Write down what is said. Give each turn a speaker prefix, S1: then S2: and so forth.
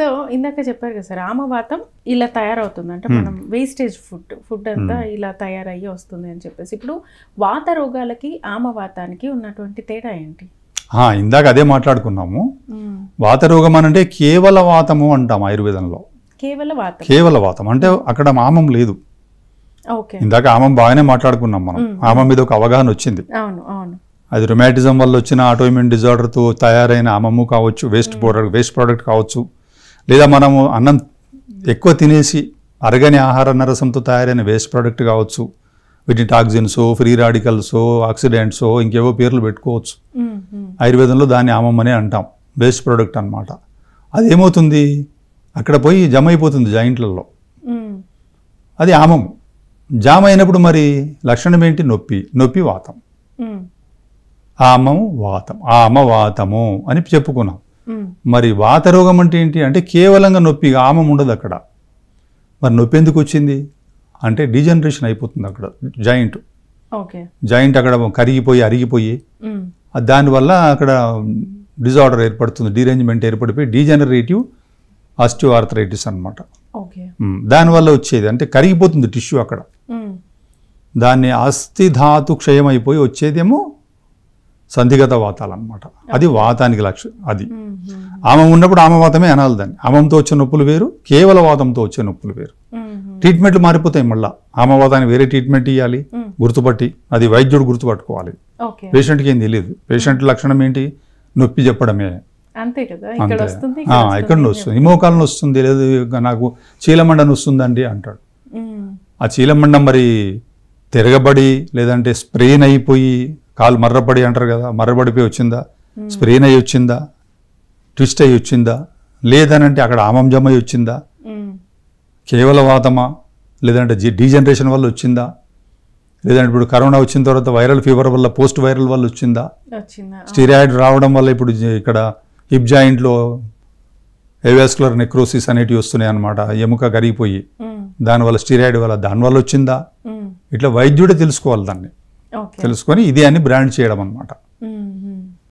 S1: So ఇందాక చెప్పారు కదా సార్ ఆమవాతం ఇలా తయారవుతుంది అంటే మనం వేస్టేజ్ ఫుడ్ ఫుడ్ అంతా hmm. ఇలా తయారయ్యి వస్తుంది అని చెప్పేసి ఇప్పుడు వాత రోగాలకి ఆమవాతానికి ఉన్నటువంటి తేడా ఏంటి ఇందాక అదే మాట్లాడుకున్నాము hmm. వాత రోగం అంటే కేవల వాతము అంటాం ఆయుర్వేదంలో కేవల వాతం కేవల వాతం అంటే hmm. అక్కడ ఆమం లేదు ఇందాక ఆమం బాగానే మాట్లాడుకున్నాం మనం ఆమం మీద ఒక అవగాహన వచ్చింది అవును అవును అది రొమాటిజం వల్ల వచ్చిన ఆటోఇమ్యూన్ డిజార్డర్తో తయారైన ఆమము కావచ్చు వేస్ట్ ప్రోడక్ట్ వేస్ట్ ప్రోడక్ట్ కావచ్చు లేదా మనము అన్నం ఎక్కువ తినేసి అరగని ఆహార నరసంతో తయారైన వేస్ట్ ప్రోడక్ట్ కావచ్చు వీటిని టాక్సిన్సో ఫ్రీ రాడికల్స్ ఆక్సిడెంట్స్ ఇంకేవో పేర్లు పెట్టుకోవచ్చు ఆయుర్వేదంలో దాన్ని ఆమమ్మనే అంటాం వేస్ట్ ప్రోడక్ట్ అనమాట అదేమవుతుంది అక్కడ పోయి జమ అయిపోతుంది జాయింట్లలో అది ఆమం జామ అయినప్పుడు మరి లక్షణం ఏంటి నొప్పి నొప్పి వాతం ఆమం వాతం ఆమ వాతము అని చెప్పుకున్నాం మరి వాత రోగం అంటే ఏంటి అంటే కేవలంగా నొప్పి ఆమం ఉండదు అక్కడ మరి నొప్పి ఎందుకు వచ్చింది అంటే డీజనరేషన్ అయిపోతుంది అక్కడ జాయింట్ జాయింట్ అక్కడ కరిగిపోయి అరిగిపోయి దానివల్ల అక్కడ డిజార్డర్ ఏర్పడుతుంది డీరేంజ్మెంట్ ఏర్పడిపోయి డీజనరేటివ్ ఆర్థరైటిస్ అనమాట దానివల్ల వచ్చేది అంటే కరిగిపోతుంది టిష్యూ అక్కడ దాన్ని అస్థిధాతు క్షయం అయిపోయి వచ్చేదేమో సంధిగత వాతాలు అనమాట అది వాతానికి లక్ష్యం అది ఆమె ఉన్నప్పుడు ఆమె వాతమే అనాలి దాన్ని ఆమెతో వచ్చే నొప్పులు వేరు కేవల వాతంతో వచ్చే నొప్పులు వేరు ట్రీట్మెంట్లు మారిపోతాయి మళ్ళా ఆమె వాతానికి వేరే ట్రీట్మెంట్ ఇవ్వాలి గుర్తుపట్టి అది వైద్యుడు గుర్తుపట్టుకోవాలి పేషెంట్కి ఏం తెలియదు పేషెంట్ లక్షణం ఏంటి నొప్పి చెప్పడమే అంతే కదా ఇక్కడ వస్తుంది వస్తుంది వస్తుంది లేదు నాకు చీలమండని వస్తుందండి అంటాడు ఆ చీలమండం మరి తిరగబడి లేదంటే స్ప్రెయిన్ అయిపోయి కాలు మర్రపడి అంటారు కదా మర్రబడిపోయి వచ్చిందా స్ప్రెయిన్ అయ్యి వచ్చిందా ట్విస్ట్ అయ్యి వచ్చిందా లేదనంటే అక్కడ ఆమం జమ అయ్యి వచ్చిందా కేవల వాతమా లేదంటే డీజనరేషన్ వల్ల వచ్చిందా లేదంటే ఇప్పుడు కరోనా వచ్చిన తర్వాత వైరల్ ఫీవర్ వల్ల పోస్ట్ వైరల్ వల్ల వచ్చిందా స్టీరాయిడ్ రావడం వల్ల ఇప్పుడు ఇక్కడ హిప్ జాయింట్లో ఎవాస్కులర్ నెక్రోసిస్ అనేటివి వస్తున్నాయి అనమాట ఎముక కరిగిపోయి దానివల్ల స్టీరాయిడ్ వల్ల దానివల్ల వచ్చిందా ఇట్లా వైద్యుడే తెలుసుకోవాలి దాన్ని తెలుసుకొని ఇదే అని బ్రాండ్ చేయడం అనమాట